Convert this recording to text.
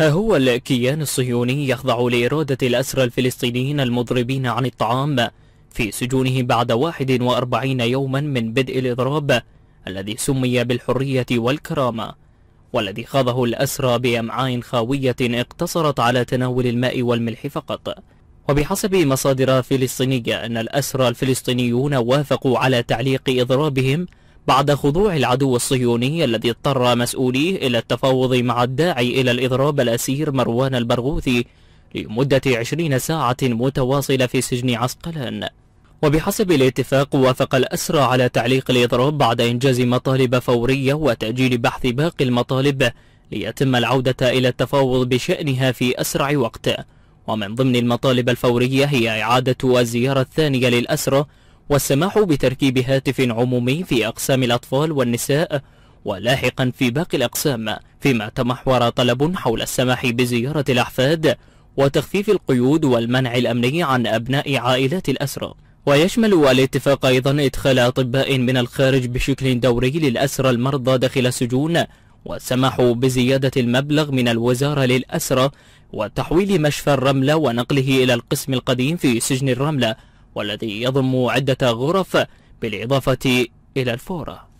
ها هو الكيان الصهيوني يخضع لإرادة الأسرى الفلسطينيين المضربين عن الطعام في سجونه بعد 41 يوما من بدء الإضراب الذي سمي بالحرية والكرامة والذي خاضه الأسرى بأمعاء خاوية اقتصرت على تناول الماء والملح فقط وبحسب مصادر فلسطينية أن الأسرى الفلسطينيون وافقوا على تعليق إضرابهم بعد خضوع العدو الصهيوني الذي اضطر مسؤوليه إلى التفاوض مع الداعي إلى الإضراب الأسير مروان البرغوثي لمدة عشرين ساعة متواصلة في سجن عسقلان وبحسب الاتفاق وافق الأسرى على تعليق الإضراب بعد إنجاز مطالب فورية وتأجيل بحث باقي المطالب ليتم العودة إلى التفاوض بشأنها في أسرع وقت ومن ضمن المطالب الفورية هي إعادة الزيارة الثانية للاسرى والسماح بتركيب هاتف عمومي في أقسام الأطفال والنساء ولاحقا في باقي الأقسام فيما تمحور طلب حول السماح بزيارة الأحفاد وتخفيف القيود والمنع الأمني عن أبناء عائلات الأسرى ويشمل الاتفاق أيضا إدخال أطباء من الخارج بشكل دوري للأسرى المرضى داخل السجون والسماح بزيادة المبلغ من الوزارة للأسرى وتحويل مشفى الرملة ونقله إلى القسم القديم في سجن الرملة والذي يضم عدة غرف بالإضافة إلى الفورة